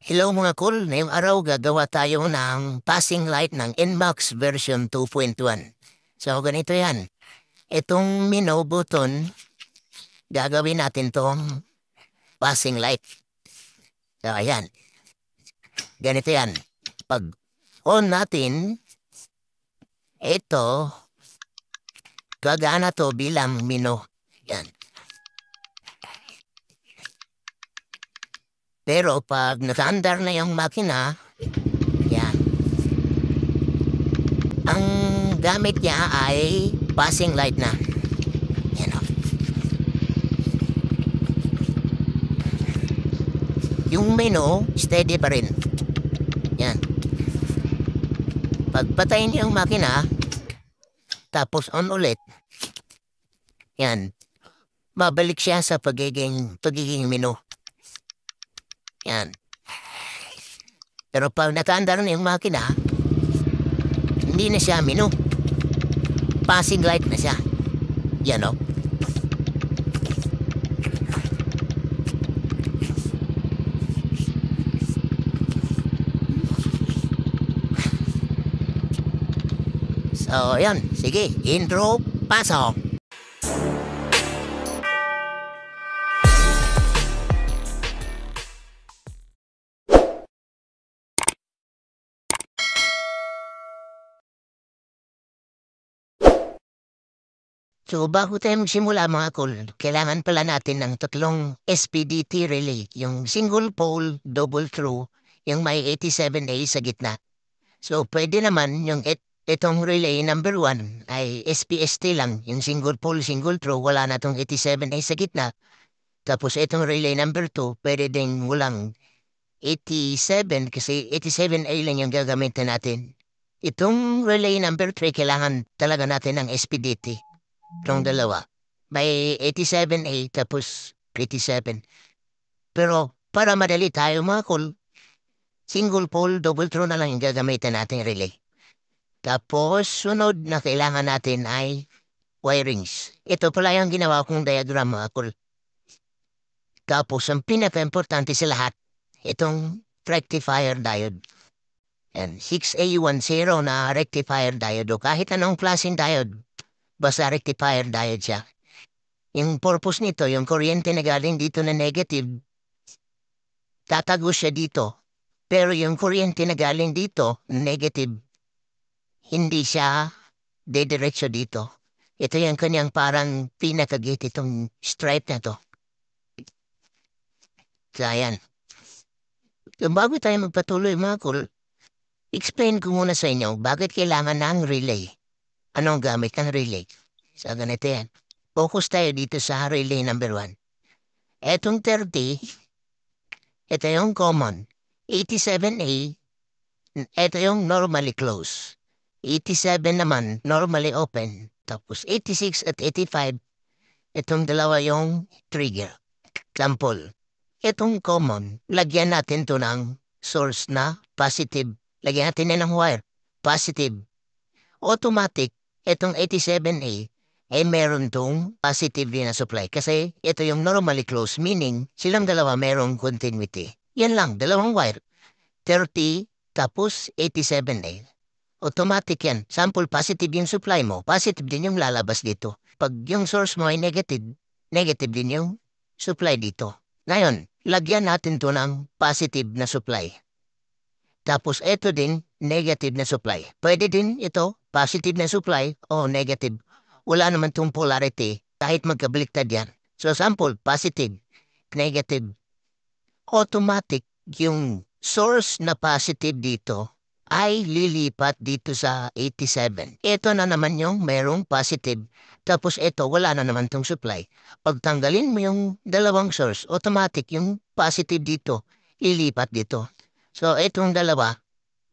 Hello mga cool, ngayong araw gagawa tayo ng passing light ng inbox version 2.1. So ganito yan. Itong mino button, gagawin natin tong passing light. So ayan. Ganito yan. Pag on natin, ito, gagana to bilang mino. Yan. Pero pag nakaandar na yung makina, yan. Ang gamit niya ay passing light na. Yan o. Oh. Yung menu, steady pa rin. Yan. Pagpatayin niya yung makina, tapos on ulit, yan. Mabalik siya sa pagiging, pagiging menu. Yan. Pero pag nakaandar na yung makina, hindi na siya minu. Passing light na siya. Yan o. Oh. So, yan. Sige, intro, pasok. So bago tayo magsimula mga kol, kailangan pala natin ng tatlong SPDT relay, yung single pole, double through, yung may 87A sa gitna. So pwede naman yung et itong relay number 1 ay SPST lang, yung single pole, single through, wala na tong 87A sa gitna. Tapos itong relay number 2, pwede ding walang 87 kasi 87A lang yung gagamitin natin. Itong relay number 3, kailangan talaga natin ng SPDT. Itong mm. dalawa. May 87A tapos 87. Pero para madali tayo mga kol, single pole, double throw na lang yung gagamitan nating relay. Tapos, sunod na kailangan natin ay wirings. Ito pala yung ginawa kong diagram mga kol. Tapos, ang pinaka-importante sa lahat, itong rectifier diode. And 6A10 na rectifier diode o kahit anong klaseng diode basta rectifier diode siya. Yung purpose nito, yung kuryente na galing dito na negative, tatago siya dito. Pero yung kuryente na galing dito, negative, hindi siya dediretso dito. Ito yung kanyang parang pinakagit itong stripe na to. Kaya yan. Bago tayo magpatuloy mga kul, explain ko muna sa inyo bakit kailangan ng relay. Anong gamit ng relay? So, ganito yan. Focus tayo dito sa relay number 1. Etong 30, ito yung common. 87A, ito yung normally close. 87 naman, normally open. Tapos 86 at 85, itong dalawa yung trigger. Example, itong common, lagyan natin to ng source na positive. Lagyan natin na ng wire, positive. Automatic, itong 87A, eh meron tong positive na supply kasi ito yung normally close meaning silang dalawa merong continuity. Yan lang, dalawang wire. 30 tapos 87A. Automatic yan. Sample positive yung supply mo, positive din yung lalabas dito. Pag yung source mo ay negative, negative din yung supply dito. Ngayon, lagyan natin to ng positive na supply. Tapos ito din, negative na supply. Pwede din ito positive na supply o negative, wala naman itong polarity kahit magkabaliktad yan. So sample, positive, negative. Automatic yung source na positive dito ay lilipat dito sa 87. Ito na naman yung merong positive. Tapos ito, wala na naman tong supply. Pag tanggalin mo yung dalawang source, automatic yung positive dito, ilipat dito. So itong dalawa,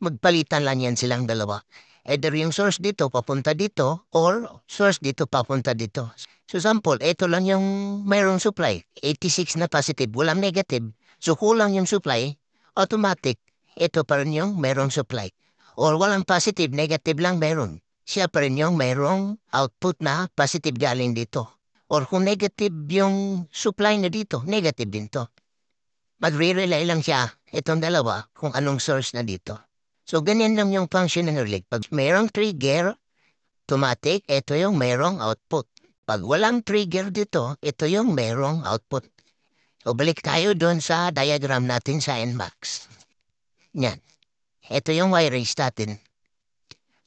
magpalitan lang yan silang dalawa. Either eh, yung source dito papunta dito or source dito papunta dito. So sample, ito lang yung mayroong supply. 86 na positive, walang negative. So kulang yung supply, automatic. Ito pa rin yung mayroong supply. Or walang positive, negative lang meron. Siya pa rin yung mayroong output na positive galing dito. Or kung negative yung supply na dito, negative din to. Magre-rely lang siya itong dalawa kung anong source na dito. So, ganyan lang yung function ng relay. Pag mayroong trigger, automatic, ito yung mayroong output. Pag walang trigger dito, ito yung mayroong output. O balik tayo doon sa diagram natin sa NMAX. Yan. Ito yung wiring natin.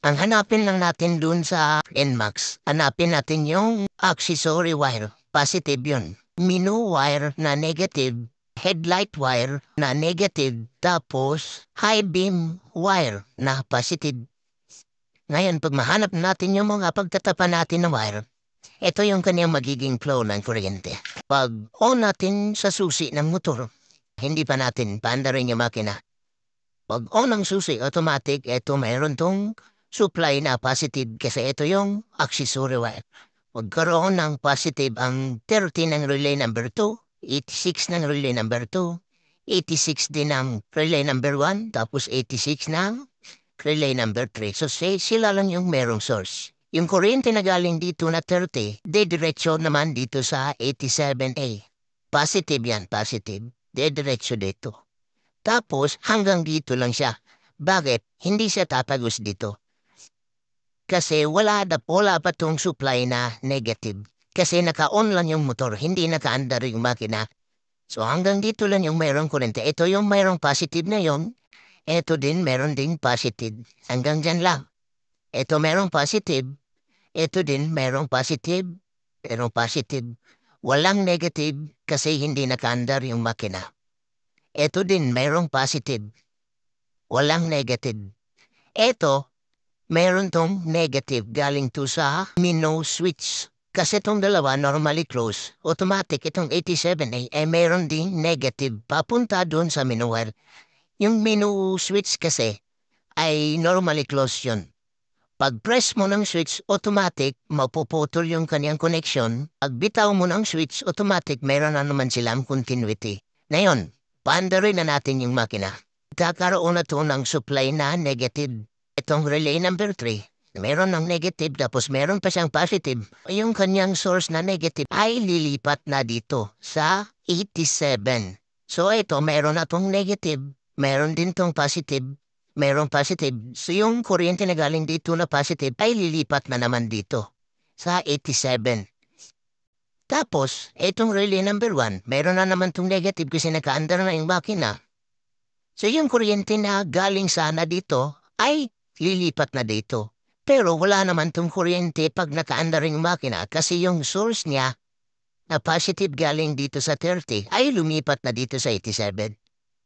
Ang hanapin lang natin doon sa NMAX, hanapin natin yung accessory wire. Positive yun. Minu wire na negative headlight wire na negative tapos high beam wire na positive. Ngayon, pag mahanap natin yung mga pagtatapan natin ng wire, ito yung kanyang magiging flow ng kuryente. Pag on natin sa susi ng motor, hindi pa natin paanda yung makina. Pag on ang susi, automatic, ito mayroon tong supply na positive kasi ito yung accessory wire. Pagkaroon ng positive ang 30 ng relay number 2, 86 ng relay number 2, 86 din ang relay number 1, tapos 86 ng relay number 3. So say, sila lang yung merong source. Yung kuryente na galing dito na 30, dediretso naman dito sa 87A. Positive yan, positive. Dediretso dito. Tapos, hanggang dito lang siya. Bakit? Hindi siya tatagos dito. Kasi wala, na, wala pa tong supply na negative. Kasi naka-on lang yung motor, hindi naka-under yung makina. So hanggang dito lang yung mayroong kurente. Ito yung mayroong positive na yon. Ito din meron ding positive. Hanggang dyan lang. Ito merong positive. Ito din merong positive. Merong positive. Walang negative kasi hindi nakaandar yung makina. Ito din merong positive. Walang negative. Ito, meron tong negative galing to sa Mino switch. Kasi itong dalawa normally close. Automatic itong 87A ay mayroon din negative papunta doon sa minuwer. Yung menu switch kasi ay normally close yun. Pag press mo ng switch, automatic, mapuputol yung kaniyang connection. Pag bitaw mo ng switch, automatic, mayroon na naman silang continuity. Ngayon, paandarin na natin yung makina. Kakaroon na to ng supply na negative. Itong relay number 3 meron ng negative tapos meron pa siyang positive, yung kanyang source na negative ay lilipat na dito sa 87. So ito, meron na tong negative, meron din tong positive, meron positive. So yung kuryente na galing dito na positive ay lilipat na naman dito sa 87. Tapos, itong relay number 1, meron na naman tong negative kasi nakaandar na yung makina. So yung kuryente na galing sana dito ay lilipat na dito. Pero wala naman tong kuryente pag nakaanda ring makina kasi yung source niya na positive galing dito sa 30 ay lumipat na dito sa 87.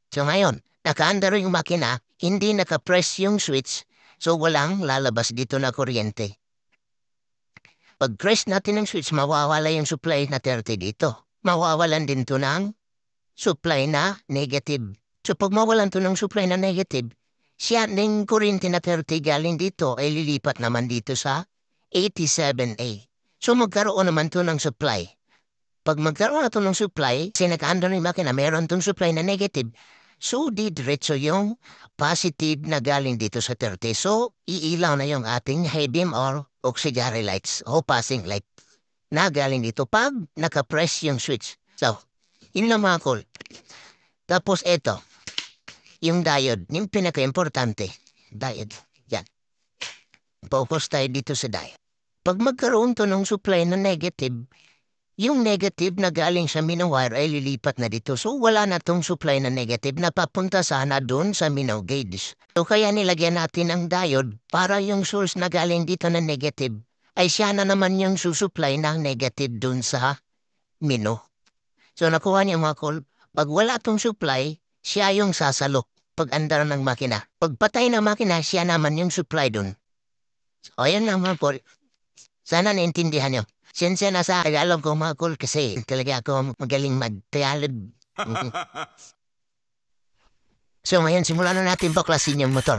So ngayon, nakaanda rin yung makina, hindi nakapress yung switch, so walang lalabas dito na kuryente. Pag press natin ng switch, mawawala yung supply na 30 dito. Mawawalan din to ng supply na negative. So pag mawalan to ng supply na negative, siya ng Corintina galing dito ay eh, lilipat naman dito sa 87A. So magkaroon naman to ng supply. Pag magkaroon na to ng supply, sinakando ni makina meron tong supply na negative, so di diretso yung positive na galing dito sa 30. So iilaw na yung ating hedim or auxiliary lights o passing light na galing dito pag nakapress yung switch. So, yun lang mga call. Tapos ito yung diode, yung pinaka-importante. Diode. Yan. Focus tayo dito sa diode. Pag magkaroon to ng supply na negative, yung negative na galing sa minowire ay lilipat na dito. So wala na tong supply na negative na papunta sana doon sa minow gauge. So kaya nilagyan natin ang diode para yung source na galing dito na negative ay siya na naman yung susupply ng negative doon sa mino. So nakuha niya mga call, pag wala tong supply, siya yung sasalo pag-andar ng makina. Pagpatay ng makina, siya naman yung supply dun. O yun naman po. Sana naintindihan niyo. Sinsa na sa alam ko mga cool kasi talaga ako magaling mag-tagalog. Mhm. so ngayon, simulan na natin baklasin yung motor.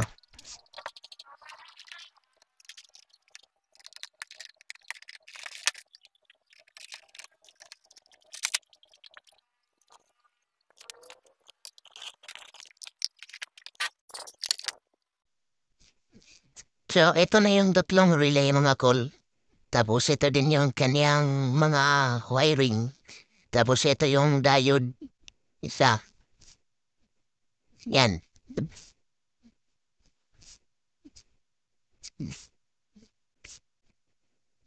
So, ito na yung tatlong relay mga call. Tapos ito din yung kanyang mga wiring. Tapos ito yung diode. Isa. Yan.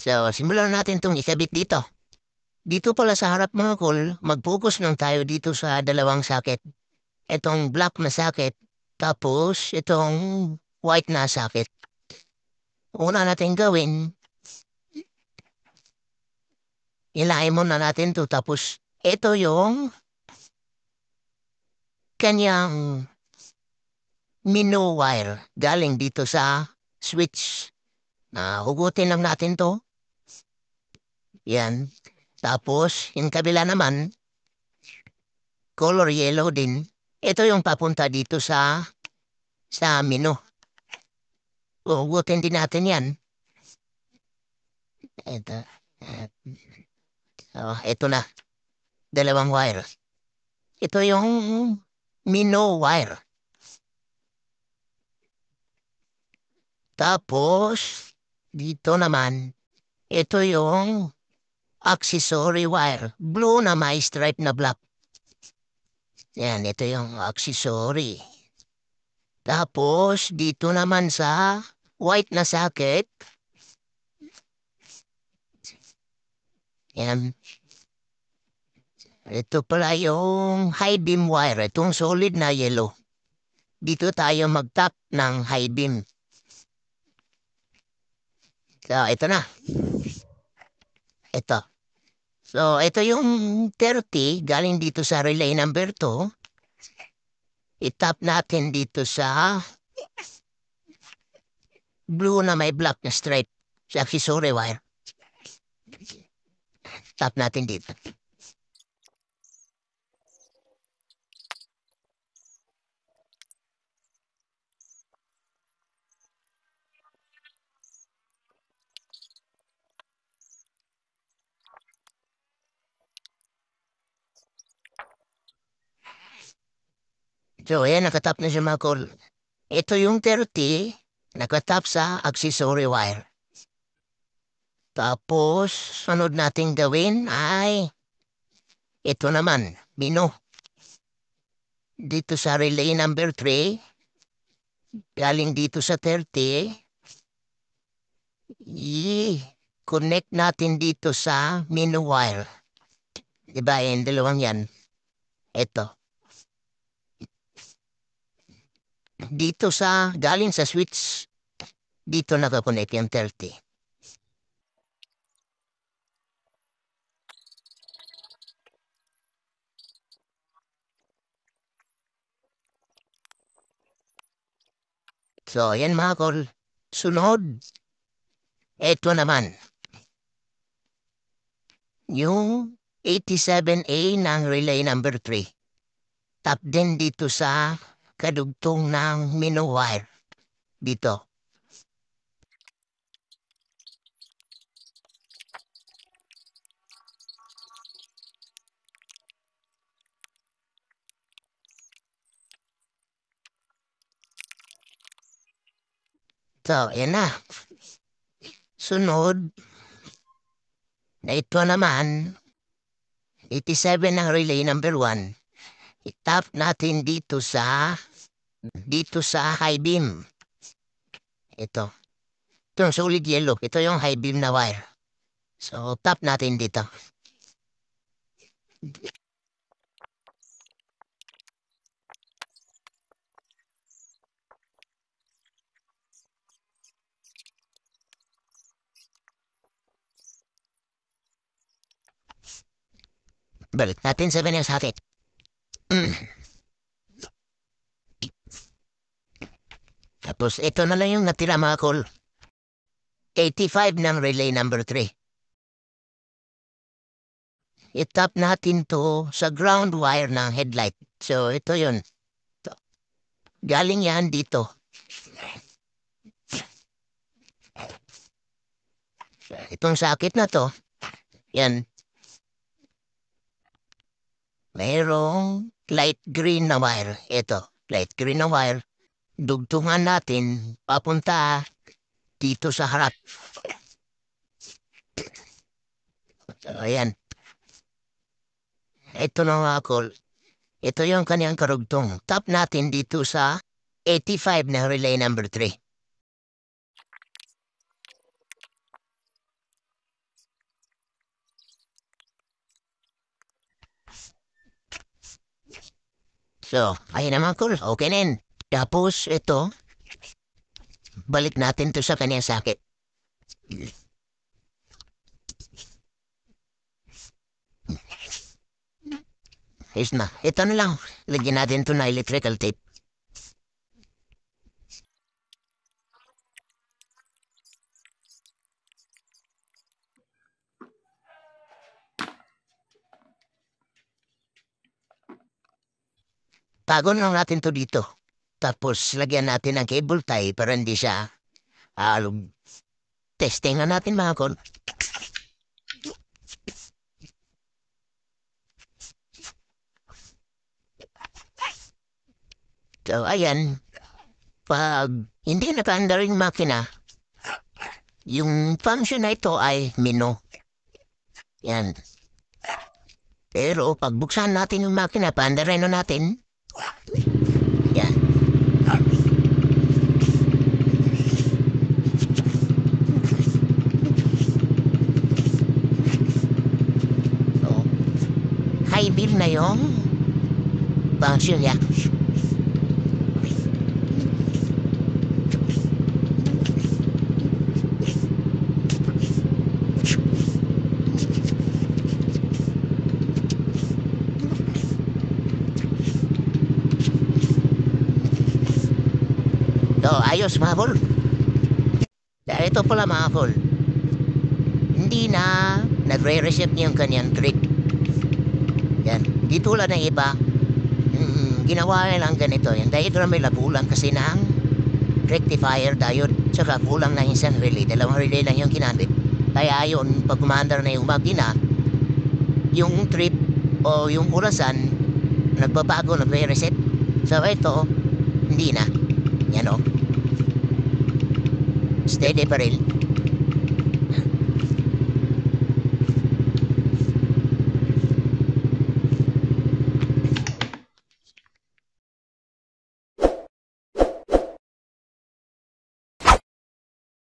So, simulan natin itong ikabit dito. Dito pala sa harap mga call, mag-focus lang tayo dito sa dalawang socket. Itong black na socket, tapos itong white na socket una natin gawin, ilahin muna natin to tapos ito yung kanyang mino wire galing dito sa switch. Na hugutin lang natin to. Yan. Tapos, yung kabila naman, color yellow din. Ito yung papunta dito sa sa mino. Uugutin oh, din natin yan. Ito. Eh, oh, ito na. Dalawang wire. Ito yung Mino wire. Tapos, dito naman, ito yung accessory wire. Blue na may stripe na black. Yan, ito yung accessory. Tapos, dito naman sa white na socket. Yan. Ito pala yung high beam wire. Itong solid na yellow. Dito tayo mag-tap ng high beam. So, ito na. Ito. So, ito yung 30 galing dito sa relay number 2. I-tap natin dito sa blue na may black na stripe sa accessory wire. Tap natin dito. So, ayan, nakatap na siya mga call. Ito yung 30 Nakatap sa accessory wire. Tapos, sunod nating gawin ay... Ito naman, Bino. Dito sa relay number 3, galing dito sa 30, i connect natin dito sa mino wire. Diba, yung dalawang yan. Ito. dito sa, galing sa switch, dito nakakonect yung 30. So, yan mga kol. Sunod, ito naman. Yung 87A ng relay number 3. Tap din dito sa kadugtong ng minowar dito. So, yan na. Sunod, na ito naman, 87 ang relay number 1 itap natin dito sa dito sa high beam. Ito. Ito yung solid yellow. Ito yung high beam na wire. So, tap natin dito. Balik natin sa Venus Hattie. Tapos ito na lang yung natira mga kol. 85 ng relay number 3. Itap natin to sa ground wire ng headlight. So ito yun. Galing yan dito. Itong sakit na to. Yan. Merong light green na wire. Ito, light green na wire. Dugtungan natin papunta dito sa harap. Ayan. Ito na nga call. Ito yung kanyang karugtong. Tap natin dito sa 85 na relay number 3. So, ayan naman cool. Okay na Tapos, ito. Balik natin to sa kanya sakit. Is na. Ito na lang. Lagyan natin to na electrical tape. Tago na natin to dito. Tapos lagyan natin ng cable tie para hindi siya aalog. Testing natin mga kon. So, ayan. Pag hindi nakaanda rin makina, yung function na ito ay mino. Yan. Pero pag buksan natin yung makina, paanda reno natin, Mają bardziej jakoś. So, ayos mga bol. Ito pala mga bol. Hindi na nagre-reset niya yung kanyang trick. Di tulad ng iba, mm, ginawa nila ganito. Yan. Dahil ito na may kulang kasi ng rectifier diode tsaka kulang na isang relay. Dalawang relay lang yung kinamit. Kaya yun, pag kumandar na yung makina, yung trip o yung orasan, nagbabago, nagre-reset. So ito, hindi na. Yan o. Steady pa rin.